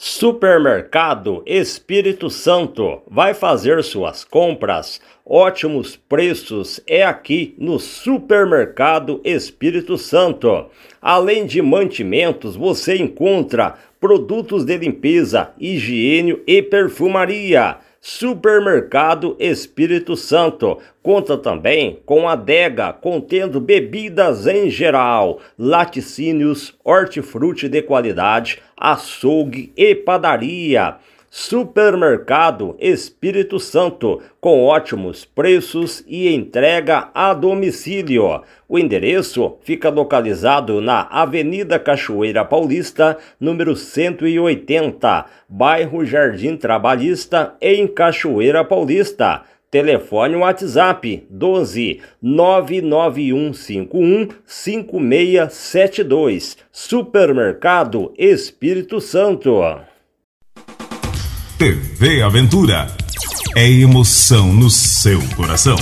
Supermercado Espírito Santo vai fazer suas compras. Ótimos preços é aqui no Supermercado Espírito Santo. Além de mantimentos, você encontra produtos de limpeza, higiene e perfumaria Supermercado Espírito Santo. Conta também com adega contendo bebidas em geral, laticínios, hortifruti de qualidade, açougue e padaria. Supermercado Espírito Santo, com ótimos preços e entrega a domicílio. O endereço fica localizado na Avenida Cachoeira Paulista, número 180, bairro Jardim Trabalhista, em Cachoeira Paulista. Telefone WhatsApp 12 99151 5672. Supermercado Espírito Santo. TV Aventura. É emoção no seu coração.